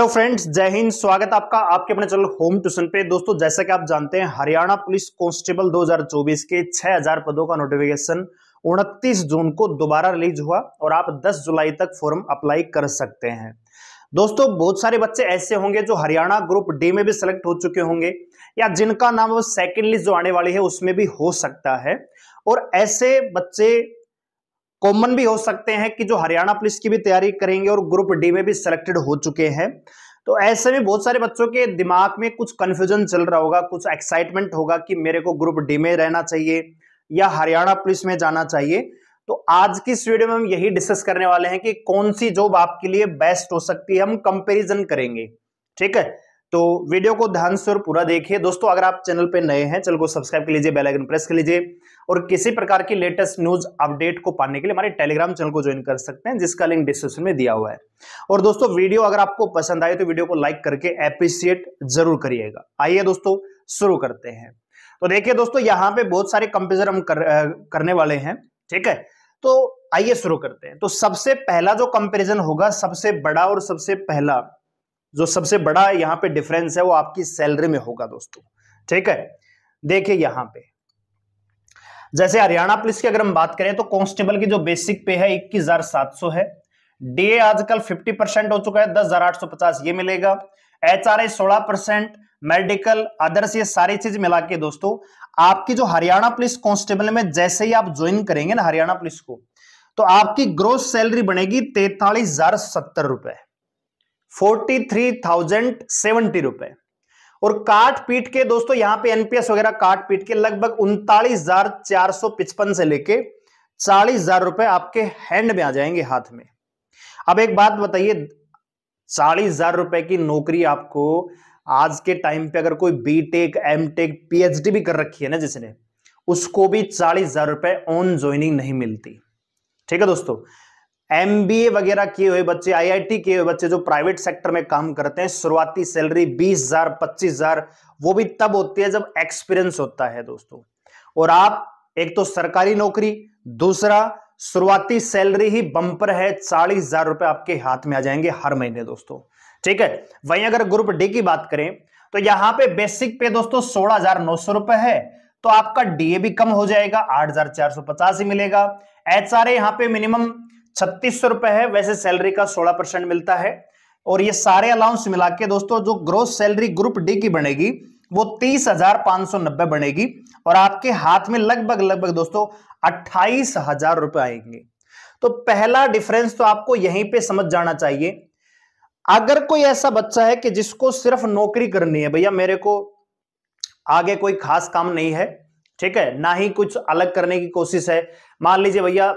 hello friends जय हिंद स्वागत आपका आपके अपने चैनल होम ट्यूशन पे दोस्तों जैसा कि आप जानते हैं हरियाणा पुलिस कांस्टेबल 2024 के 6000 पदों का नोटिफिकेशन 29 जून को दोबारा रिलीज हुआ और आप 10 जुलाई तक फॉर्म अप्लाई कर सकते हैं दोस्तों बहुत सारे बच्चे ऐसे होंगे जो हरियाणा ग्रुप डी में भी सिलेक्ट हो चुके होंगे या जिनका नाम सेकेंड लिस्ट जो आने वाली है उसमें भी हो सकता है और ऐसे बच्चे कॉमन भी हो सकते हैं कि जो हरियाणा पुलिस की भी तैयारी करेंगे और ग्रुप डी में भी सिलेक्टेड हो चुके हैं तो ऐसे में बहुत सारे बच्चों के दिमाग में कुछ कंफ्यूजन चल रहा होगा कुछ एक्साइटमेंट होगा कि मेरे को ग्रुप डी में रहना चाहिए या हरियाणा पुलिस में जाना चाहिए तो आज की इस वीडियो में हम यही डिस्कस करने वाले हैं कि कौन सी जॉब आपके लिए बेस्ट हो सकती है हम कंपेरिजन करेंगे ठीक है तो वीडियो को ध्यान से और पूरा देखिए दोस्तों अगर आप चैनल पर नए हैं चैनल को सब्सक्राइब कर लीजिए बेल आइकन प्रेस कर लीजिए और किसी प्रकार की लेटेस्ट न्यूज अपडेट को पाने के लिए हमारे टेलीग्राम चैनल को ज्वाइन कर सकते हैं जिसका लिंक डिस्क्रिप्शन में दिया हुआ है और दोस्तों वीडियो अगर आपको पसंद आए तो वीडियो को लाइक करके अप्रिसिएट जरूर करिएगा आइए दोस्तों शुरू करते हैं तो देखिए दोस्तों यहां पे बहुत सारे कंपेरिजन हम कर, करने वाले हैं ठीक है तो आइए शुरू करते हैं तो सबसे पहला जो कंपेरिजन होगा सबसे बड़ा और सबसे पहला जो सबसे बड़ा यहां पे डिफरेंस है वो आपकी सैलरी में होगा दोस्तों ठीक है देखिए यहां पे जैसे हरियाणा पुलिस की अगर हम बात करें तो कांस्टेबल की जो बेसिक पे है इक्कीस हजार सात सौ है डीए आजकल फिफ्टी परसेंट हो चुका है दस हजार आठ सौ पचास ये मिलेगा एच आर आई सोलह परसेंट मेडिकल अदर्स ये सारी चीज मिला के दोस्तों आपकी जो हरियाणा पुलिस कांस्टेबल में जैसे ही आप ज्वाइन करेंगे ना हरियाणा पुलिस को तो आपकी ग्रोस सैलरी बनेगी तैतालीस हजार सत्तर रुपए फोर्टी थ्री थाउजेंड सेवेंटी रुपए और काट पीट के दोस्तों यहां पे एनपीएस वगैरह काट पीट के लगभग उनतालीस हजार चार सौ से लेके चालीस हजार रुपए आपके हैंड में आ जाएंगे हाथ में अब एक बात बताइए चालीस हजार रुपए की नौकरी आपको आज के टाइम पे अगर कोई बीटेक टेक पीएचडी भी कर रखी है ना जिसने उसको भी चालीस हजार रुपए ऑन ज्वाइनिंग नहीं मिलती ठीक है दोस्तों एमबीए वगैरह किए हुए बच्चे आईआईटी किए हुए बच्चे जो प्राइवेट सेक्टर में काम करते हैं शुरुआती सैलरी बीस हजार पच्चीस हजार वो भी तब होती है जब एक्सपीरियंस होता है दोस्तों और आप एक तो सरकारी नौकरी दूसरा शुरुआती सैलरी ही बंपर है चालीस हजार रुपए आपके हाथ में आ जाएंगे हर महीने दोस्तों ठीक है वहीं अगर ग्रुप डी की बात करें तो यहां पे बेसिक पे दोस्तों सोलह हजार नौ सौ रुपए है तो आपका डीए भी कम हो जाएगा आठ हजार चार सौ पचास ही मिलेगा एचआरए यहां यहाँ पे मिनिमम छत्तीस सौ रुपए है वैसे सैलरी का सोलह परसेंट मिलता है और ये सारे अलाउंस मिला के दोस्तों जो ग्रोथ सैलरी ग्रुप डी की बनेगी वो तीस हजार पांच सौ नब्बे बनेगी और आपके हाथ में लगभग लगभग दोस्तों अट्ठाईस हजार रुपए आएंगे तो पहला डिफरेंस तो आपको यहीं पे समझ जाना चाहिए अगर कोई ऐसा बच्चा है कि जिसको सिर्फ नौकरी करनी है भैया मेरे को आगे कोई खास काम नहीं है ठीक है ना ही कुछ अलग करने की कोशिश है मान लीजिए भैया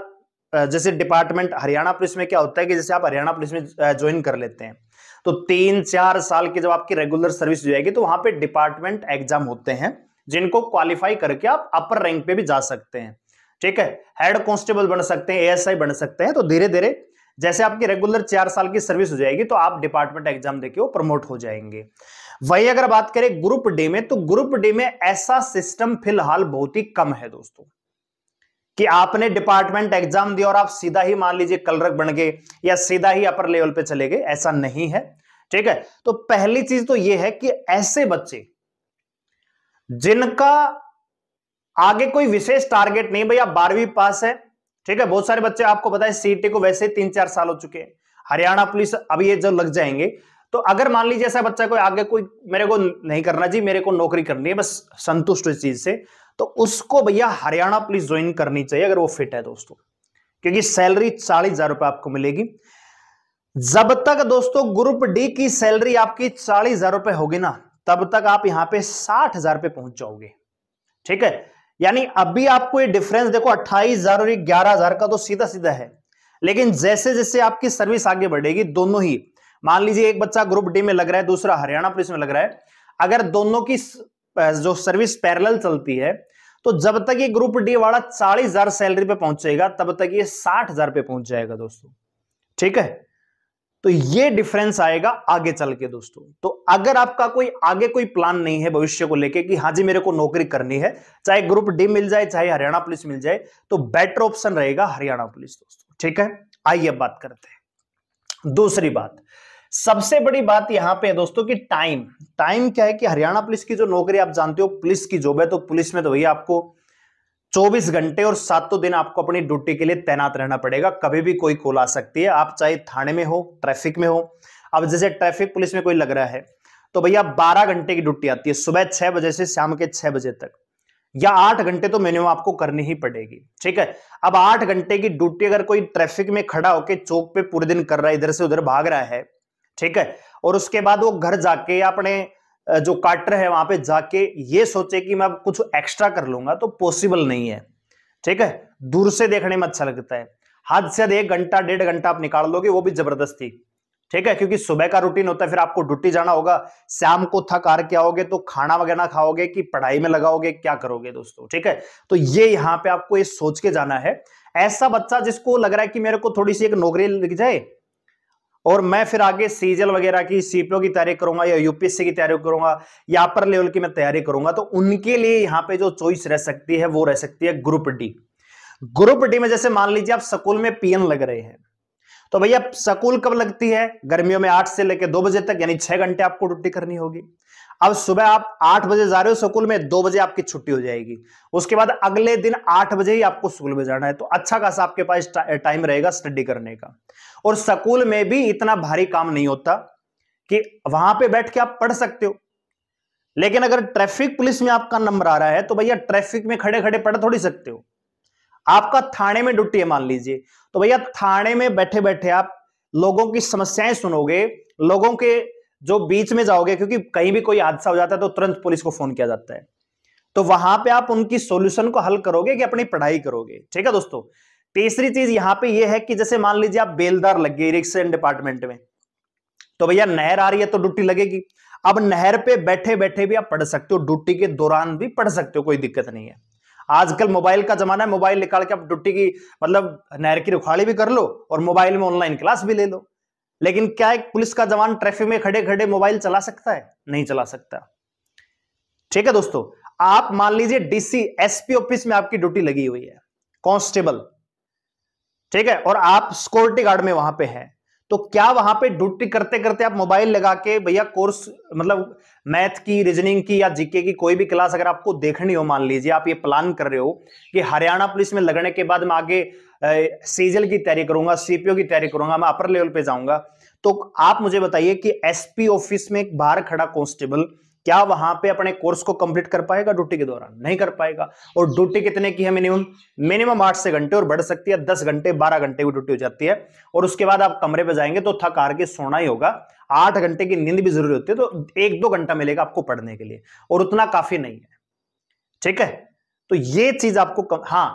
जैसे डिपार्टमेंट हरियाणा पुलिस में क्या होता है कि जैसे आप हरियाणा पुलिस में ज्वाइन कर लेते हैं तो तीन चार साल की जब आपकी रेगुलर सर्विस हो जाएगी तो वहां पे डिपार्टमेंट एग्जाम होते हैं जिनको क्वालिफाई करके आप अपर रैंक पे भी जा सकते हैं ठीक है हेड कांस्टेबल बन सकते हैं एएसआई बन सकते हैं तो धीरे धीरे जैसे आपकी रेगुलर चार साल की सर्विस हो जाएगी तो आप डिपार्टमेंट एग्जाम देके वो प्रमोट हो जाएंगे वही अगर बात करें ग्रुप डी में तो ग्रुप डी में ऐसा सिस्टम फिलहाल बहुत ही कम है दोस्तों कि आपने डिपार्टमेंट एग्जाम दिया और आप सीधा ही मान लीजिए कलरक बन गए या सीधा ही अपर लेवल पे चले गए ऐसा नहीं है ठीक है तो पहली चीज तो यह है कि ऐसे बच्चे जिनका आगे कोई विशेष टारगेट नहीं भैया बारहवीं पास है ठीक है बहुत सारे बच्चे आपको बताए सीटी को वैसे तीन चार साल हो चुके हैं हरियाणा पुलिस अभी ये जो लग जाएंगे तो अगर मान लीजिए ऐसा बच्चा कोई आगे कोई मेरे को नहीं करना जी मेरे को नौकरी करनी है बस संतुष्ट इस चीज से तो उसको भैया हरियाणा पुलिस ज्वाइन करनी चाहिए अगर वो फिट है दोस्तों क्योंकि सैलरी चालीस हजार रुपये आपको मिलेगी जब तक दोस्तों ग्रुप डी की सैलरी आपकी चालीस हजार रुपए होगी ना तब तक आप यहां पे साठ हजार रुपए पहुंच जाओगे ठीक है यानी अभी आपको ये डिफरेंस देखो अट्ठाईस हजार और ग्यारह हजार का तो सीधा सीधा है लेकिन जैसे जैसे आपकी सर्विस आगे बढ़ेगी दोनों ही मान लीजिए एक बच्चा ग्रुप डी में लग रहा है दूसरा हरियाणा पुलिस में लग रहा है अगर दोनों की जो सर्विस पैरेलल चलती है तो जब तक ये ग्रुप डी वाला चालीस हजार सैलरी पे पहुंचेगा तब तक ये साठ हजार पे पहुंच जाएगा दोस्तों ठीक है तो ये डिफरेंस आएगा आगे चल के दोस्तों तो अगर आपका कोई आगे कोई प्लान नहीं है भविष्य को लेके कि हाँ जी मेरे को नौकरी करनी है चाहे ग्रुप डी मिल जाए चाहे हरियाणा पुलिस मिल जाए तो बेटर ऑप्शन रहेगा हरियाणा पुलिस दोस्तों ठीक है आइए अब बात करते हैं दूसरी बात सबसे बड़ी बात यहां पे है दोस्तों कि टाइम टाइम क्या है कि हरियाणा पुलिस की जो नौकरी आप जानते हो पुलिस की जॉब है तो पुलिस में तो भैया आपको 24 घंटे और सातों दिन आपको अपनी ड्यूटी के लिए तैनात रहना पड़ेगा कभी भी कोई कॉल आ सकती है आप चाहे थाने में हो ट्रैफिक में हो अब जैसे ट्रैफिक पुलिस में कोई लग रहा है तो भैया बारह घंटे की ड्यूटी आती है सुबह छह बजे से शाम के छह बजे तक या आठ घंटे तो मिनिमम आपको करनी ही पड़ेगी ठीक है अब आठ घंटे की ड्यूटी अगर कोई ट्रैफिक में खड़ा होकर चौक पे पूरे दिन कर रहा है इधर से उधर भाग रहा है ठीक है और उसके बाद वो घर जाके अपने जो काटर है वहां पे जाके ये सोचे कि मैं कुछ एक्स्ट्रा कर लूंगा तो पॉसिबल नहीं है ठीक है दूर से देखने में अच्छा लगता है हाथ से एक घंटा डेढ़ घंटा आप निकाल लोगे वो भी जबरदस्ती ठीक है क्योंकि सुबह का रूटीन होता है फिर आपको ड्यूटी जाना होगा शाम को थक हार के आओगे तो खाना वगैरह खाओगे कि पढ़ाई में लगाओगे क्या करोगे दोस्तों ठीक है तो ये यहाँ पे आपको ये सोच के जाना है ऐसा बच्चा जिसको लग रहा है कि मेरे को थोड़ी सी एक नौकरी लग जाए और मैं फिर आगे सीजल वगैरह की सीपीओ की तैयारी करूंगा या यूपीएससी की तैयारी करूंगा या अपर लेवल की मैं तैयारी करूंगा तो उनके लिए यहां पे जो चॉइस रह सकती है वो रह सकती है ग्रुप डी ग्रुप डी में जैसे मान लीजिए आप स्कूल में पीएन लग रहे हैं तो भैया स्कूल कब लगती है गर्मियों में आठ से लेकर दो बजे तक यानी छह घंटे आपको ड्यूटी करनी होगी अब सुबह आप आठ बजे जा रहे हो स्कूल में दो बजे आपकी छुट्टी हो जाएगी उसके बाद अगले दिन आठ बजे ही आपको स्कूल में जाना है तो अच्छा खासा आपके पास टाइम रहेगा स्टडी करने का और स्कूल में भी इतना भारी काम नहीं होता कि वहां पे बैठ के आप पढ़ सकते हो लेकिन अगर ट्रैफिक पुलिस में आपका नंबर आ रहा है तो भैया ट्रैफिक में खड़े खड़े पढ़ थोड़ी सकते हो आपका थाने में ड्यूटी है मान लीजिए तो भैया थाने में बैठे बैठे आप लोगों की समस्याएं सुनोगे लोगों के जो बीच में जाओगे क्योंकि कहीं भी कोई हादसा हो जाता है तो तुरंत पुलिस को फोन किया जाता है तो वहां पे आप उनकी सॉल्यूशन को हल करोगे कि अपनी पढ़ाई करोगे ठीक है दोस्तों तीसरी चीज यहाँ पे ये है कि जैसे मान लीजिए आप बेलदार लग गए इरिगेशन डिपार्टमेंट में तो भैया नहर आ रही है तो ड्यूटी लगेगी अब नहर पे बैठे बैठे भी आप पढ़ सकते हो ड्यूटी के दौरान भी पढ़ सकते हो कोई दिक्कत नहीं है आजकल मोबाइल का जमाना है मोबाइल निकाल के आप ड्यूटी की मतलब नहर की रुखाड़ी भी कर लो और मोबाइल में ऑनलाइन क्लास भी ले लो लेकिन क्या एक पुलिस का जवान ट्रैफिक में खड़े खड़े मोबाइल चला सकता है नहीं चला सकता ठीक है दोस्तों आप मान लीजिए डीसी एसपी ऑफिस में आपकी ड्यूटी लगी हुई है कांस्टेबल ठीक है और आप सिक्योरिटी गार्ड में वहां पे हैं तो क्या वहां पे ड्यूटी करते करते आप मोबाइल लगा के भैया कोर्स मतलब मैथ की रीजनिंग की या जीके की कोई भी क्लास अगर आपको देखनी हो मान लीजिए आप ये प्लान कर रहे हो कि हरियाणा पुलिस में लगने के बाद मैं आगे सीजल की तैयारी करूंगा सीपीओ की तैयारी करूंगा मैं अपर लेवल पे जाऊंगा तो आप मुझे बताइए कि एसपी ऑफिस में एक बाहर खड़ा कॉन्स्टेबल क्या वहां पे अपने कोर्स को कंप्लीट कर पाएगा ड्यूटी के दौरान नहीं कर पाएगा और ड्यूटी कितने की है मिनिमम मिनिमम आठ से घंटे और बढ़ सकती है दस घंटे बारह घंटे की ड्यूटी हो जाती है और उसके बाद आप कमरे पे जाएंगे तो थक हार के सोना ही होगा आठ घंटे की नींद भी जरूरी होती है तो एक दो घंटा मिलेगा आपको पढ़ने के लिए और उतना काफी नहीं है ठीक है तो ये चीज आपको कम, हाँ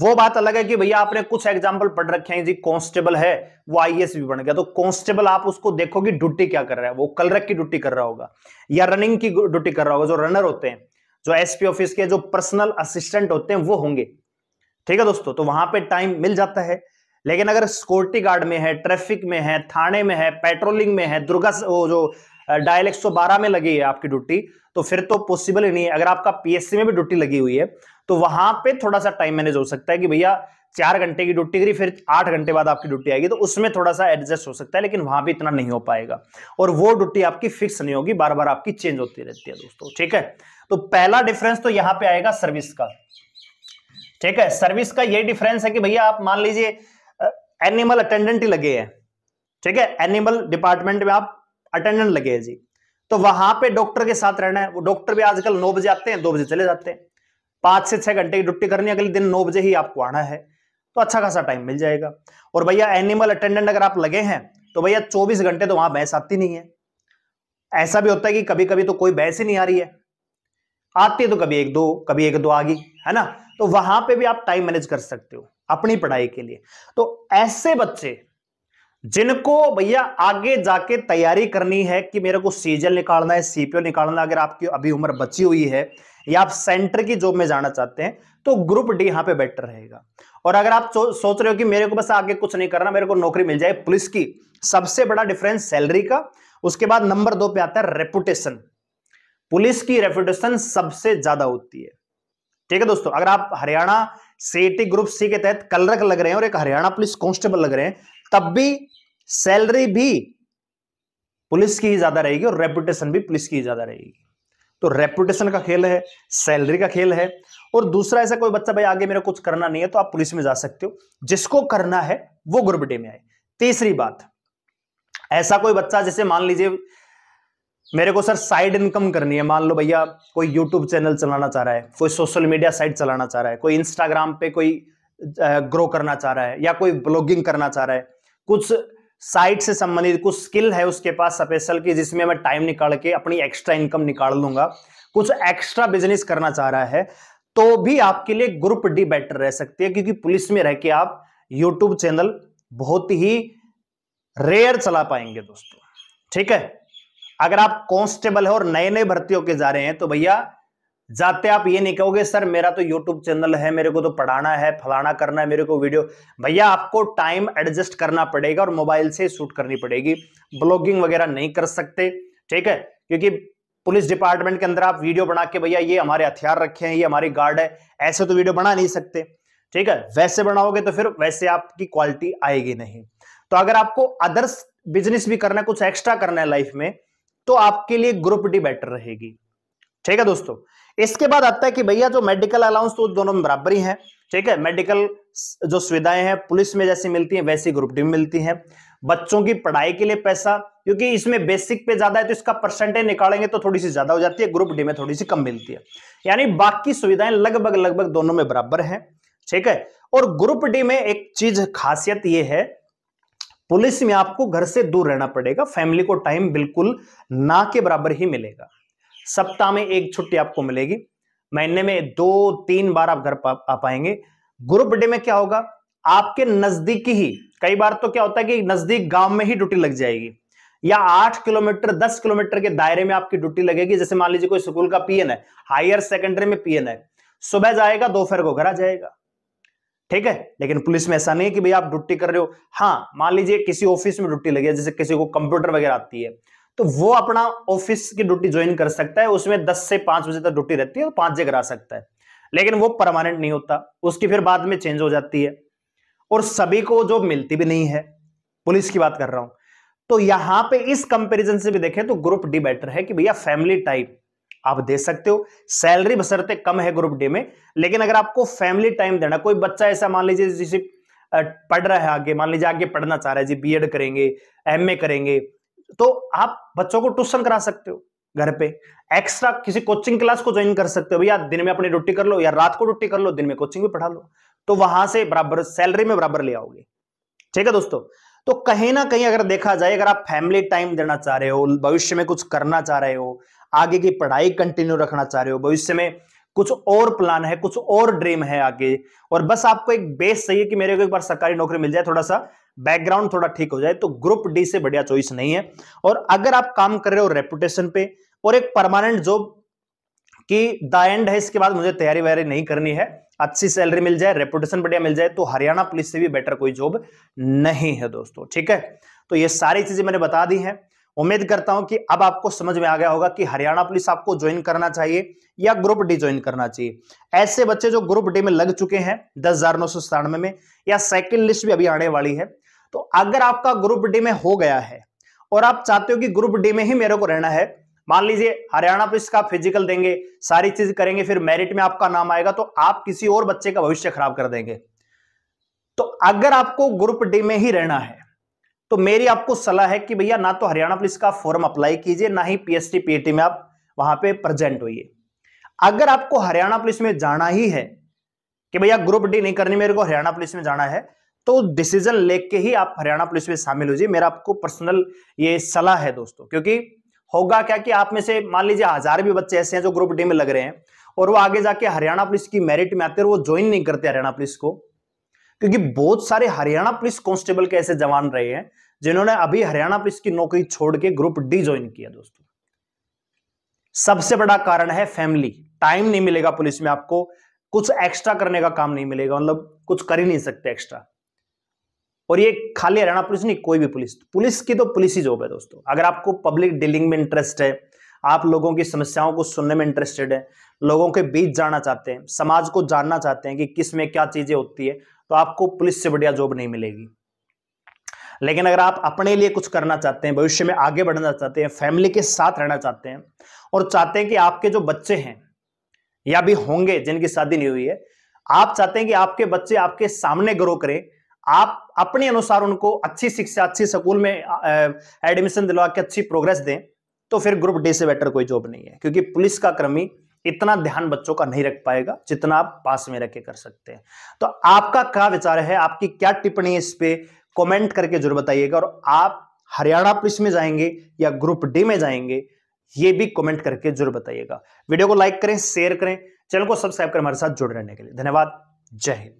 वो बात अलग है कि भैया आपने कुछ एग्जाम्पल पढ़ रखे हैं जी कांस्टेबल है वो आईएएस भी बन गया तो कांस्टेबल आप उसको देखो कि ड्यूटी क्या कर रहा है वो कलरक की ड्यूटी कर रहा होगा या रनिंग की ड्यूटी कर रहा होगा जो रनर होते हैं जो एसपी ऑफिस के जो पर्सनल असिस्टेंट होते हैं वो होंगे ठीक है दोस्तों तो वहां पर टाइम मिल जाता है लेकिन अगर सिक्योरिटी गार्ड में है ट्रैफिक में है थाने में है पेट्रोलिंग में है दुर्गा वो जो डायल 112 में लगी है आपकी ड्यूटी तो फिर तो पॉसिबल ही नहीं है अगर आपका पीएससी में भी ड्यूटी लगी हुई है तो वहां पे थोड़ा सा टाइम मैनेज हो सकता है कि भैया चार घंटे की ड्यूटी करी फिर आठ घंटे बाद आपकी ड्यूटी आएगी तो उसमें थोड़ा सा एडजस्ट हो सकता है लेकिन वहां भी इतना नहीं हो पाएगा और वो ड्यूटी आपकी फिक्स नहीं होगी बार बार आपकी चेंज होती रहती है दोस्तों ठीक है तो पहला डिफरेंस तो यहां पे आएगा सर्विस का ठीक है सर्विस का ये डिफरेंस है कि भैया आप मान लीजिए एनिमल अटेंडेंट ही लगे हैं ठीक है एनिमल डिपार्टमेंट में आप अटेंडेंट लगे हैं जी तो वहां पे डॉक्टर के साथ रहना है वो डॉक्टर भी आजकल नौ बजे आते हैं दो बजे चले जाते हैं पांच से छह घंटे की ड्यूटी करनी है अगले दिन नौ बजे ही आपको आना है तो अच्छा खासा टाइम मिल जाएगा और भैया एनिमल अटेंडेंट अगर आप लगे हैं तो भैया चौबीस घंटे तो वहां भैंस आती नहीं है ऐसा भी होता है कि कभी कभी तो कोई भैंस ही नहीं आ रही है आती है तो कभी एक दो कभी एक दो आ गई है ना तो वहां पे भी आप टाइम मैनेज कर सकते हो अपनी पढ़ाई के लिए तो ऐसे बच्चे जिनको भैया आगे जाके तैयारी करनी है कि मेरे को सीजल निकालना है सीपीओ निकालना अगर आपकी अभी उम्र बची हुई है या आप सेंटर की जॉब में जाना चाहते हैं तो ग्रुप डी यहां पे बेटर रहेगा और अगर आप सोच रहे हो कि मेरे को बस आगे कुछ नहीं करना मेरे को नौकरी मिल जाए पुलिस की सबसे बड़ा डिफरेंस सैलरी का उसके बाद नंबर दो पे आता है रेपुटेशन पुलिस की रेपुटेशन सबसे ज्यादा होती है ठीक है दोस्तों अगर आप हरियाणा सीटी ग्रुप सी के तहत कलरक लग रहे हैं और एक हरियाणा पुलिस कॉन्स्टेबल लग रहे हैं तब भी सैलरी भी पुलिस की ही ज्यादा रहेगी और रेपुटेशन भी पुलिस की ही ज्यादा रहेगी तो रेपुटेशन का खेल है सैलरी का खेल है और दूसरा ऐसा कोई बच्चा भाई आगे मेरा कुछ करना नहीं है तो आप पुलिस में जा सकते हो जिसको करना है वो डे में आए तीसरी बात ऐसा कोई बच्चा जैसे मान लीजिए मेरे को सर साइड इनकम करनी है मान लो भैया कोई यूट्यूब चैनल चलाना चाह रहा है कोई सोशल मीडिया साइट चलाना चाह रहा है कोई इंस्टाग्राम पे कोई ग्रो करना चाह रहा है या कोई ब्लॉगिंग करना चाह रहा है कुछ साइट से संबंधित कुछ स्किल है उसके पास स्पेशल की जिसमें मैं टाइम निकाल के अपनी एक्स्ट्रा इनकम निकाल लूंगा कुछ एक्स्ट्रा बिजनेस करना चाह रहा है तो भी आपके लिए ग्रुप डी बेटर रह सकती है क्योंकि पुलिस में रह के आप यूट्यूब चैनल बहुत ही रेयर चला पाएंगे दोस्तों ठीक है अगर आप कॉन्स्टेबल है और नए नए भर्तियों के जा रहे हैं तो भैया जाते आप ये नहीं कहोगे सर मेरा तो यूट्यूब चैनल है मेरे को तो पढ़ाना है फलाना करना है मेरे को वीडियो भैया आपको टाइम एडजस्ट करना पड़ेगा और मोबाइल से शूट करनी पड़ेगी ब्लॉगिंग वगैरह नहीं कर सकते ठीक है क्योंकि पुलिस डिपार्टमेंट के अंदर आप वीडियो बना के भैया ये हमारे हथियार रखे हैं ये हमारी गार्ड है ऐसे तो वीडियो बना नहीं सकते ठीक है वैसे बनाओगे तो फिर वैसे आपकी क्वालिटी आएगी नहीं तो अगर आपको अदर्स बिजनेस भी करना है कुछ एक्स्ट्रा करना है लाइफ में तो आपके लिए ग्रुप डी बेटर रहेगी ठीक है दोस्तों इसके बाद आता है कि भैया जो मेडिकल अलाउंस तो दोनों में बराबर ही है ठीक है मेडिकल जो सुविधाएं हैं पुलिस में जैसी मिलती हैं वैसी ग्रुप डी में मिलती हैं बच्चों की पढ़ाई के लिए पैसा क्योंकि इसमें बेसिक पे ज्यादा है तो इसका परसेंटेज निकालेंगे तो थोड़ी सी ज्यादा हो जाती है ग्रुप डी में थोड़ी सी कम मिलती है यानी बाकी सुविधाएं लगभग लगभग दोनों में बराबर है ठीक है और ग्रुप डी में एक चीज खासियत यह है पुलिस में आपको घर से दूर रहना पड़ेगा फैमिली को टाइम बिल्कुल ना के बराबर ही मिलेगा सप्ताह में एक छुट्टी आपको मिलेगी महीने में दो तीन बार आप घर आ पाएंगे ग्रुप डे में क्या होगा आपके नजदीकी ही कई बार तो क्या होता है कि नजदीक गांव में ही ड्यूटी लग जाएगी या आठ किलोमीटर दस किलोमीटर के दायरे में आपकी ड्यूटी लगेगी जैसे मान लीजिए कोई स्कूल का पीएन है हायर सेकेंडरी में पीएन है सुबह जाएगा दोपहर को घर आ जाएगा ठीक है लेकिन पुलिस में ऐसा नहीं है कि भाई आप ड्यूटी कर रहे हो हाँ मान लीजिए किसी ऑफिस में ड्यूटी लगी जैसे किसी को कंप्यूटर वगैरह आती है तो वो अपना ऑफिस की ड्यूटी ज्वाइन कर सकता है उसमें दस से पांच बजे तक ड्यूटी रहती है पांच बजे करा सकता है लेकिन वो परमानेंट नहीं होता उसकी फिर बाद में चेंज हो जाती है और सभी को जॉब मिलती भी नहीं है पुलिस की बात कर रहा हूं तो यहां पे इस कंपैरिजन से भी देखें तो ग्रुप डी बेटर है कि भैया फैमिली टाइप आप दे सकते हो सैलरी बसरते कम है ग्रुप डी में लेकिन अगर आपको फैमिली टाइम देना कोई बच्चा ऐसा मान लीजिए जिसे पढ़ रहा है आगे मान लीजिए आगे पढ़ना चाह रहा है जी बीएड करेंगे एमए करेंगे तो आप बच्चों को ट्यूशन करा सकते हो घर पे एक्स्ट्रा किसी कोचिंग क्लास को ज्वाइन कर सकते हो भैया दिन में अपनी ड्यूटी कर लो या रात को ड्यूटी कर लो दिन में कोचिंग भी पढ़ा लो तो वहां से बराबर सैलरी में बराबर ले आओगे ठीक है दोस्तों तो कहीं ना कहीं अगर देखा जाए अगर आप फैमिली टाइम देना चाह रहे हो भविष्य में कुछ करना चाह रहे हो आगे की पढ़ाई कंटिन्यू रखना चाह रहे हो भविष्य में कुछ और प्लान है कुछ और ड्रीम है आगे और बस आपको एक बेस चाहिए कि मेरे को एक बार सरकारी नौकरी मिल जाए थोड़ा सा बैकग्राउंड थोड़ा ठीक हो जाए तो ग्रुप डी से बढ़िया चॉइस नहीं है और अगर आप काम कर रहे हो रेपुटेशन पे और एक परमानेंट जॉब की द एंड है इसके बाद मुझे तैयारी वैयारी नहीं करनी है अच्छी सैलरी मिल जाए रेपुटेशन बढ़िया मिल जाए तो हरियाणा पुलिस से भी बेटर कोई जॉब नहीं है दोस्तों ठीक है तो ये सारी चीजें मैंने बता दी है उम्मीद करता हूं कि अब आपको समझ में आ गया होगा कि हरियाणा पुलिस आपको ज्वाइन करना चाहिए या ग्रुप डी ज्वाइन करना चाहिए ऐसे बच्चे जो ग्रुप डी में लग चुके हैं दस हजार नौ सौ सतानवे में या सेकेंड लिस्ट भी अभी आने वाली है तो अगर आपका ग्रुप डी में हो गया है और आप चाहते हो कि ग्रुप डी में ही मेरे को रहना है मान लीजिए हरियाणा पुलिस का फिजिकल देंगे सारी चीज करेंगे फिर मेरिट में आपका नाम आएगा तो आप किसी और बच्चे का भविष्य खराब कर देंगे तो अगर आपको ग्रुप डी में ही रहना है तो मेरी आपको सलाह है कि भैया ना तो हरियाणा पुलिस का फॉर्म अप्लाई कीजिए ना ही पीएसटी पीएटी e में आप वहां पे प्रेजेंट होइए अगर आपको हरियाणा पुलिस में जाना ही है कि भैया ग्रुप डी नहीं करनी मेरे को हरियाणा पुलिस में जाना है तो डिसीजन लेके ही आप हरियाणा पुलिस में शामिल हो जाइए मेरा आपको पर्सनल ये सलाह है दोस्तों क्योंकि होगा क्या कि आप में से मान लीजिए हजार भी बच्चे ऐसे हैं जो ग्रुप डी में लग रहे हैं और वो आगे जाके हरियाणा पुलिस की मेरिट में आते हैं वो ज्वाइन नहीं करते हरियाणा पुलिस को क्योंकि बहुत सारे हरियाणा पुलिस कांस्टेबल के ऐसे जवान रहे हैं जिन्होंने अभी हरियाणा पुलिस की नौकरी छोड़ के ग्रुप डी ज्वाइन किया दोस्तों सबसे बड़ा कारण है फैमिली टाइम नहीं मिलेगा पुलिस में आपको कुछ एक्स्ट्रा करने का काम नहीं मिलेगा मतलब कुछ कर ही नहीं सकते एक्स्ट्रा और ये खाली हरियाणा पुलिस नहीं कोई भी पुलिस पुलिस की तो पुलिस ही जॉब है दोस्तों अगर आपको पब्लिक डीलिंग में इंटरेस्ट है आप लोगों की समस्याओं को सुनने में इंटरेस्टेड है लोगों के बीच जाना चाहते हैं समाज को जानना चाहते हैं कि किस में क्या चीजें होती है तो आपको पुलिस से बढ़िया जॉब नहीं मिलेगी लेकिन अगर आप अपने लिए कुछ करना चाहते हैं भविष्य में आगे बढ़ना चाहते हैं फैमिली के साथ रहना चाहते हैं और चाहते हैं कि आपके जो बच्चे हैं या भी होंगे जिनकी शादी नहीं हुई है आप चाहते हैं कि आपके बच्चे आपके सामने ग्रो करें आप अपने अनुसार उनको अच्छी शिक्षा अच्छी स्कूल में एडमिशन दिलवा के अच्छी प्रोग्रेस दें तो फिर ग्रुप डी से बेटर कोई जॉब नहीं है क्योंकि पुलिस का कर्मी इतना ध्यान बच्चों का नहीं रख पाएगा जितना आप पास में रख के कर सकते हैं तो आपका क्या विचार है आपकी क्या टिप्पणी है इस पे कमेंट करके जरूर बताइएगा और आप हरियाणा पुलिस में जाएंगे या ग्रुप डी में जाएंगे ये भी कमेंट करके जरूर बताइएगा वीडियो को लाइक करें शेयर करें चैनल को सब्सक्राइब करें हमारे साथ जुड़ रहने के लिए धन्यवाद जय हिंद